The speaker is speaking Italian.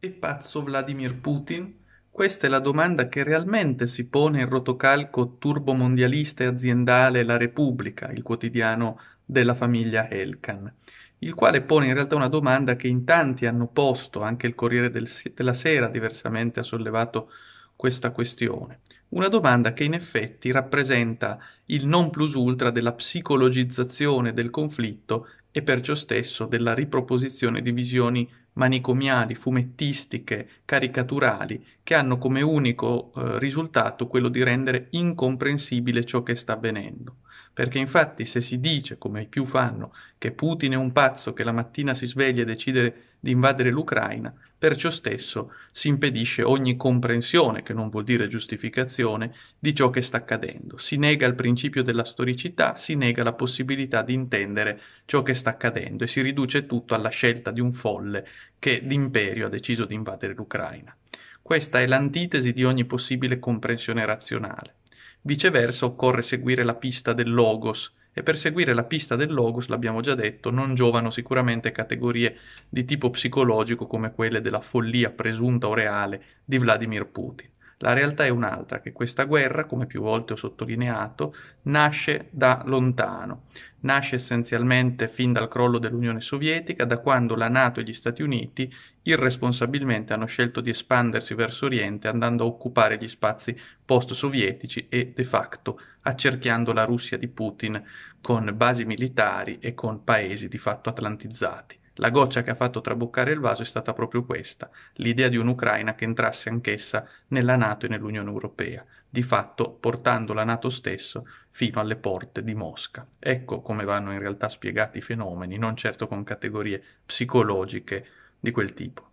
E pazzo Vladimir Putin? Questa è la domanda che realmente si pone il rotocalco turbomondialista e aziendale La Repubblica, il quotidiano della famiglia Elkan, il quale pone in realtà una domanda che in tanti hanno posto, anche il Corriere del, della Sera diversamente ha sollevato questa questione. Una domanda che in effetti rappresenta il non plus ultra della psicologizzazione del conflitto e perciò stesso della riproposizione di visioni manicomiali, fumettistiche, caricaturali, che hanno come unico eh, risultato quello di rendere incomprensibile ciò che sta avvenendo. Perché infatti se si dice, come i più fanno, che Putin è un pazzo che la mattina si sveglia e decide di invadere l'Ucraina, per ciò stesso si impedisce ogni comprensione, che non vuol dire giustificazione, di ciò che sta accadendo. Si nega il principio della storicità, si nega la possibilità di intendere ciò che sta accadendo e si riduce tutto alla scelta di un folle che d'imperio ha deciso di invadere l'Ucraina. Questa è l'antitesi di ogni possibile comprensione razionale. Viceversa occorre seguire la pista del logos e per seguire la pista del logos, l'abbiamo già detto, non giovano sicuramente categorie di tipo psicologico come quelle della follia presunta o reale di Vladimir Putin. La realtà è un'altra, che questa guerra, come più volte ho sottolineato, nasce da lontano, nasce essenzialmente fin dal crollo dell'Unione Sovietica, da quando la Nato e gli Stati Uniti irresponsabilmente hanno scelto di espandersi verso Oriente andando a occupare gli spazi post-sovietici e de facto accerchiando la Russia di Putin con basi militari e con paesi di fatto atlantizzati. La goccia che ha fatto traboccare il vaso è stata proprio questa, l'idea di un'Ucraina che entrasse anch'essa nella Nato e nell'Unione Europea, di fatto portando la Nato stesso fino alle porte di Mosca. Ecco come vanno in realtà spiegati i fenomeni, non certo con categorie psicologiche di quel tipo.